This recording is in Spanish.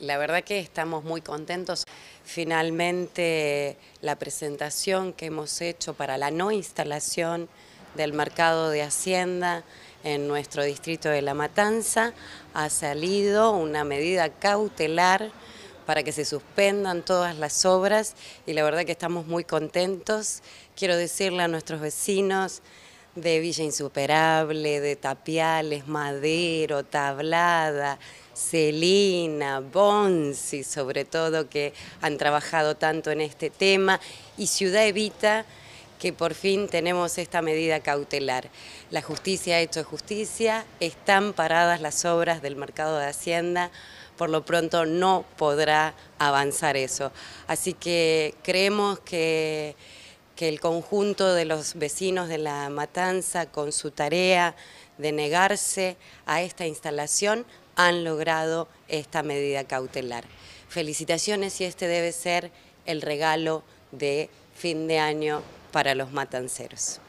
La verdad que estamos muy contentos. Finalmente la presentación que hemos hecho para la no instalación del mercado de Hacienda en nuestro distrito de La Matanza ha salido una medida cautelar para que se suspendan todas las obras y la verdad que estamos muy contentos. Quiero decirle a nuestros vecinos de Villa Insuperable, de Tapiales, Madero, Tablada, Celina, Bonsi, sobre todo, que han trabajado tanto en este tema, y Ciudad Evita, que por fin tenemos esta medida cautelar. La justicia ha hecho justicia, están paradas las obras del mercado de Hacienda, por lo pronto no podrá avanzar eso. Así que creemos que que el conjunto de los vecinos de La Matanza con su tarea de negarse a esta instalación han logrado esta medida cautelar. Felicitaciones y este debe ser el regalo de fin de año para los matanceros.